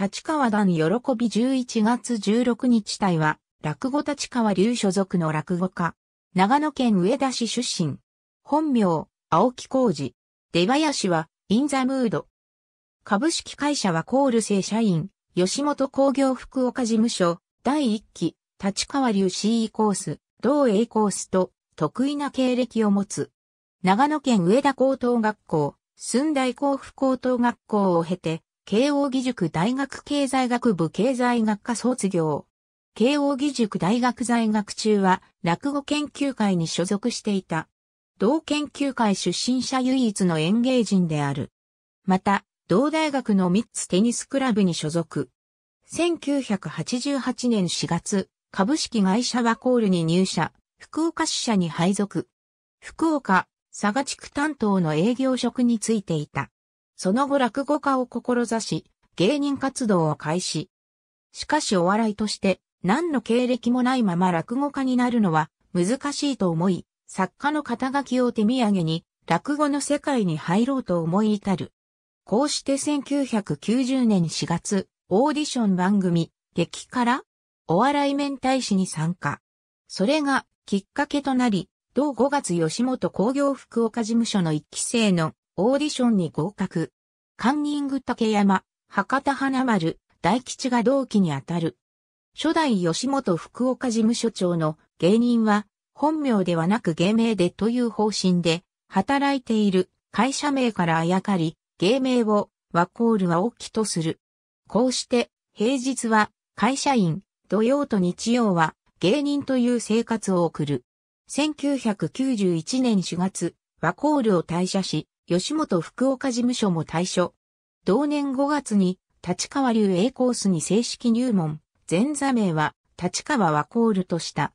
立川団喜び11月16日隊は、落語立川流所属の落語家。長野県上田市出身。本名、青木浩二。出囃子は、インザムード。株式会社はコール正社員、吉本工業福岡事務所、第1期、立川流 CE コース、同 A コースと、得意な経歴を持つ。長野県上田高等学校、寸大甲府高等学校を経て、慶応義塾大学経済学部経済学科卒業。慶応義塾大学在学中は落語研究会に所属していた。同研究会出身者唯一の演芸人である。また、同大学の三つテニスクラブに所属。1988年4月、株式会社ワコールに入社、福岡支社に配属。福岡、佐賀地区担当の営業職についていた。その後落語家を志し、芸人活動を開始。しかしお笑いとして何の経歴もないまま落語家になるのは難しいと思い、作家の肩書きを手土産に落語の世界に入ろうと思い至る。こうして1990年4月、オーディション番組、激辛お笑い面大使に参加。それがきっかけとなり、同5月吉本工業福岡事務所の一期生のオーディションに合格。カンニング竹山、博多花丸、大吉が同期にあたる。初代吉本福岡事務所長の芸人は本名ではなく芸名でという方針で働いている会社名からあやかり芸名をワコールは大きとする。こうして平日は会社員、土曜と日曜は芸人という生活を送る。1991年4月、ワコールを退社し、吉本福岡事務所も退所。同年5月に、立川流 A コースに正式入門、前座名は、立川ワコールとした。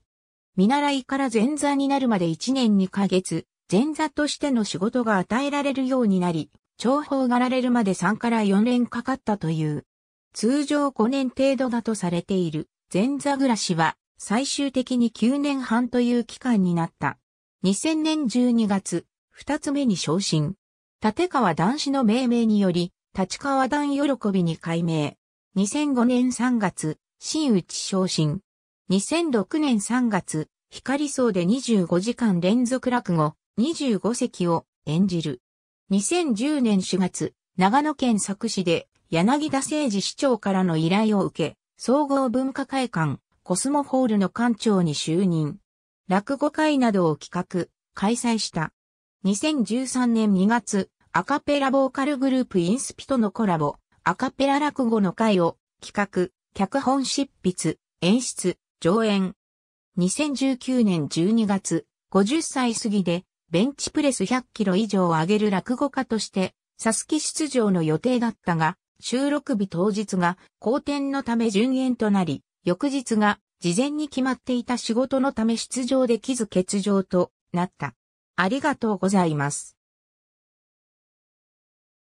見習いから前座になるまで1年2ヶ月、前座としての仕事が与えられるようになり、重宝がられるまで3から4年かかったという。通常5年程度だとされている前座暮らしは最終的に9年半という期間になった。2000年12月、2つ目に昇進。立川男子の命名により、立川男喜びに改名。2005年3月、新内昇進。2006年3月、光層で25時間連続落語、25席を演じる。2010年4月、長野県佐久市で柳田誠二市長からの依頼を受け、総合文化会館、コスモホールの館長に就任。落語会などを企画、開催した。2013年2月、アカペラボーカルグループインスピとのコラボ、アカペラ落語の会を企画、脚本執筆、演出、上演。2019年12月、50歳過ぎで、ベンチプレス100キロ以上を上げる落語家として、サスキ出場の予定だったが、収録日当日が好転のため順延となり、翌日が事前に決まっていた仕事のため出場できず欠場となった。ありがとうございます。